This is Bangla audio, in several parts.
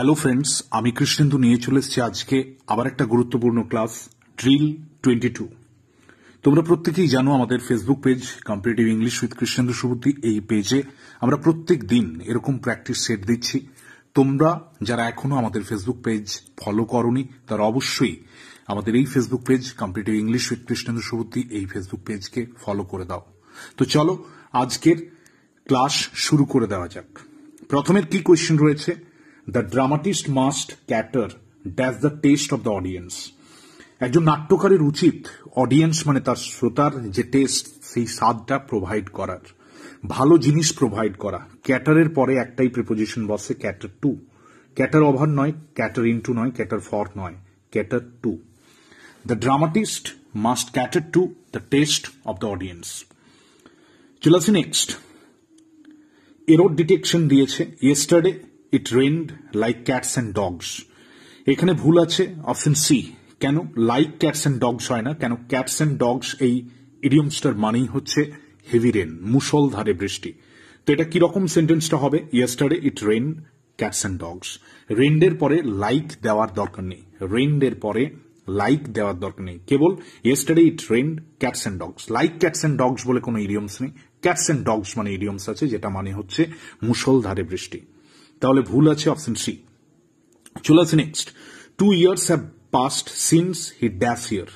হ্যালো ফ্রেন্ডস আমি কৃষ্ণেন্দু নিয়ে চলে এসেছি আজকে আবার একটা গুরুত্বপূর্ণ ক্লাস ড্রিল টোয়েন্টি টু তোমরা প্রত্যেকেই জানো আমাদের Facebook page competitive English with Krishnendu Subuddhi এই পেজে আমরা প্রত্যেক দিন এরকম প্র্যাকটিস সেট দিচ্ছি তোমরা যারা এখনো আমাদের ফেসবুক পেজ ফলো করনি তারা অবশ্যই আমাদের এই Facebook page competitive English with Krishnendu Subuddhi এই ফেসবুক পেজকে ফলো করে দাও তো চলো আজকের ক্লাস শুরু করে দেওয়া যাক প্রথমের কি কোয়েশ্চেন রয়েছে the dramatist must cater dash the taste of the audience একজন নাট্যকারের উচিত অডিয়েন্স মানে তার শ্রোতার যে টেস্ট সেই স্বাদটা প্রোভাইড করার ভালো জিনিস প্রোভাইড করা ক্যাটারের পরে একটাই প্রিপোজিশন বসে ক্যাটার টু ক্যাটার ওভার নয় ক্যাটার ইনটু নয় ক্যাটার ফর নয় cater to the dramatist must cater to the taste of the audience চলে আসি নেক্সট এরোড ডিটেকশন দিয়েছে yesterday it rained like cats and dogs এখানে ভুল আছে অপশন সি কেন লাইক ক্যাটস অ্যান্ড ডগস হয় না কেন ক্যাটস অ্যান্ড ডগস এই ইডিয়মসটার মানেই হচ্ছে হেভি রেন মুসলধারে বৃষ্টি তো এটা কিরকম সেন্টেন্সটা হবে yesterday it rain cats and dogs রেন্ডের পরে লাইক দেওয়ার দরকার নেই রেন্ডের পরে লাইক দেওয়ার দরকার নেই কেবল yesterday it rained cats and dogs like cats and dogs বলে কোনো ইডিয়মস নেই ক্যাটস অ্যান্ড ডগস মানে ইডিয়মস আছে যেটা মানে হচ্ছে মুসলধারে বৃষ্টি তাহলে ভুল আছে অপশন সি চলে আছে next two years have passed since he dash year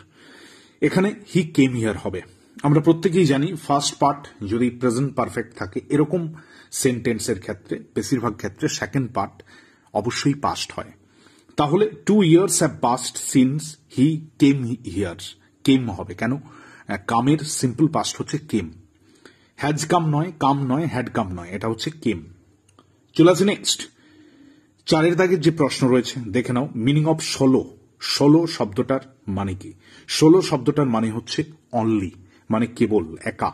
এখানে হি কেম ইয়ার হবে আমরা প্রত্যেকেই জানি ফার্স্ট পার্ট যদি প্রেজেন্ট পারফেক্ট থাকে এরকম সেন্টেন্সের ক্ষেত্রে বেশিরভাগ ক্ষেত্রে সেকেন্ড পার্ট অবশ্যই পাস্ট হয় তাহলে two years have passed since he came here came হবে কেন কামের সিম্পল পাস্ট হচ্ছে কেম হ্যাজ কাম নয় কাম নয় হ্যাড কাম নয় এটা হচ্ছে কেম চলে আসে নেক্সট চারের দাগের যে প্রশ্ন রয়েছে দেখে নাও মিনিং অফ ষোলো ষোলো শব্দটার মানে কি ষোলো শব্দটার মানে হচ্ছে অনলি মানে কেবল একা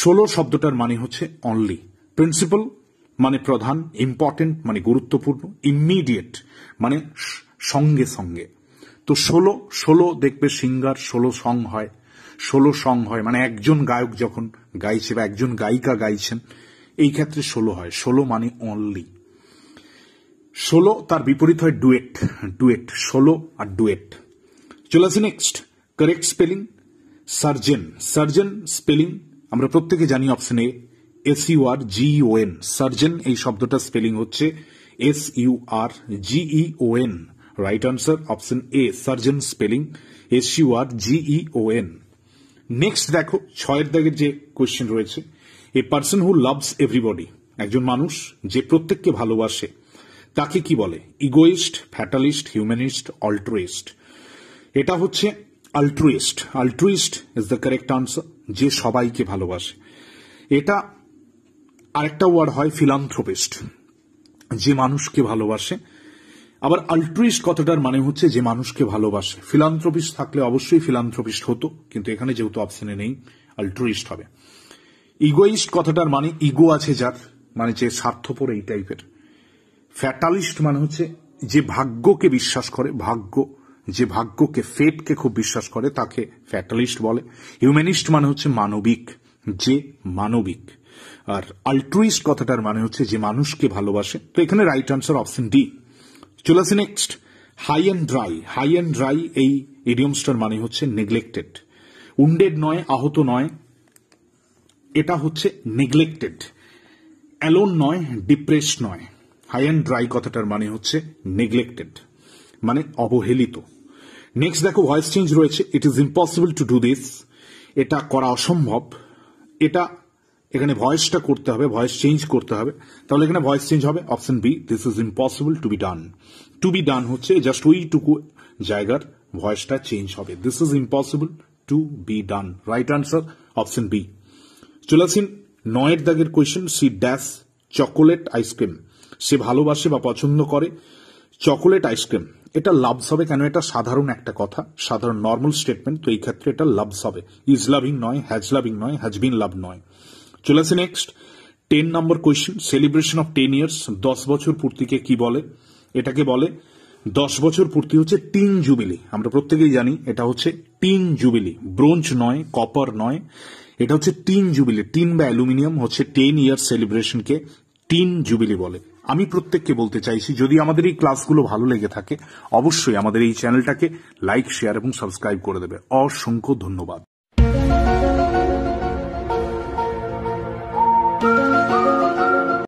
ষোলো শব্দটার মানে হচ্ছে অনলি প্রিন্সিপাল মানে প্রধান ইম্পর্টেন্ট মানে গুরুত্বপূর্ণ ইমিডিয়েট মানে সঙ্গে সঙ্গে তো ষোলো ষোলো দেখবে সিঙ্গার ষোলো সং হয় ষোলো সং হয় মানে একজন গায়ক যখন গাইছে বা একজন গায়িকা গাইছেন এই ক্ষেত্রে ষোলো হয় ষোলো মানে অনলি ষোলো তার বিপরীত হয় ডুয়েট ডুয়েট ষোলো আর ডুয়েট চলে আসি next correct spelling surgeon surgeon spelling আমরা প্রত্যেকে জানি option A S U R G N surgeon এই শব্দটা স্পেলিং হচ্ছে S U R G O N right answer option A surgeon spelling S U R G O N next দেখো ছয়ের দাগের যে কোয়েশ্চেন রয়েছে a person who loves everybody একজন মানুষ যে প্রত্যেককে ভালোবাসে তাকে কি বলে ইগোয়েস্ট ফ্যাটালিস্ট হিউম্যানিস্ট অল্ট্রুইস্ট এটা হচ্ছে altruist altruist is the correct answer যে সবাইকে ভালোবাসে এটা আরেকটা ওয়ার্ড হয় ফিলান্থ্রোপিস্ট যে মানুষকে ভালোবাসে আবার আল্ট্রুইস্ট কথাটার মানে হচ্ছে যে মানুষকে ভালোবাসে ফিলান্থ্রোপিস্ট থাকলে অবশ্যই ফিলান্থ্রোপিস্ট হতো কিন্তু এখানে যেহেতু অপশনে নেই আল্ট্রুইস্ট হবে ইগোইস্ট কথাটার মানে ইগো আছে যার মানে যে স্বার্থপর এই টাইপের ফ্যাটালিস্ট মানে হচ্ছে যে ভাগ্যকে বিশ্বাস করে ভাগ্য যে ভাগ্যকে ফেটকে খুব বিশ্বাস করে তাকে ফ্যাটালিস্ট বলে হিউম্যানিস্ট মানে হচ্ছে মানবিক যে মানবিক আর আলট্রুইস্ট কথাটার মানে হচ্ছে যে মানুষকে ভালোবাসে তো এখানে রাইট আনসার অপশন ডি চলে আসি next high and dry high and dry এই ইডিয়মসটার মানে হচ্ছে নেগলেক্টেড উন্ডেড নয় আহত নয় এটা হচ্ছে নেগলেক্টেড অ্যালোন নয় ডিপ্রেস নয় হাই অ্যান্ড ড্রাই কথাটার মানে হচ্ছে নেগলেক্টেড মানে অবহেলিত নেক্সট দেখো ভয়েস চেঞ্জ রয়েছে it is impossible to do this এটা করা অসম্ভব এটা এখানে ভয়েসটা করতে হবে ভয়েস চেঞ্জ করতে হবে তাহলে এখানে ভয়েস চেঞ্জ হবে option B this is impossible to be done to be done হচ্ছে জাস্ট ওইটুকু জায়গার ভয়েসটা চেঞ্জ হবে this is impossible to be done right answer option B চলে আসেন নয়ের দাগের question C dash chocolate ice cream সে ভালোবাসে বা পছন্দ করে চকোলেট আইসক্রিম এটা লাভস হবে কেন এটা সাধারণ একটা কথা সাধারণ নর্মাল স্টেটমেন্ট তো এই ক্ষেত্রে এটা লাভস হবে ইজ লাভিং নয় হ্যাজ লাভিং নয় হ্যাজ বিন লাভ নয় চলে আসে next ten number question celebration of ten years দশ বছর পূর্তিকে কি বলে এটাকে বলে দশ বছর পূর্তি হচ্ছে টিন জুবিলি আমরা প্রত্যেকেই জানি এটা হচ্ছে টিন জুবিলি ব্রোঞ্জ নয় কপার নয় এটা হচ্ছে টিন জুবিলি টিন বা অ্যালুমিনিয়াম হচ্ছে টেন ইয়ার সেলিব্রেশনকে টিন জুবিলি বলে আমি প্রত্যেককে বলতে চাইছি যদি আমাদের এই ক্লাসগুলো ভালো লেগে থাকে অবশ্যই আমাদের এই চ্যানেলটাকে লাইক শেয়ার এবং সাবস্ক্রাইব করে দেবে অসংখ্য ধন্যবাদ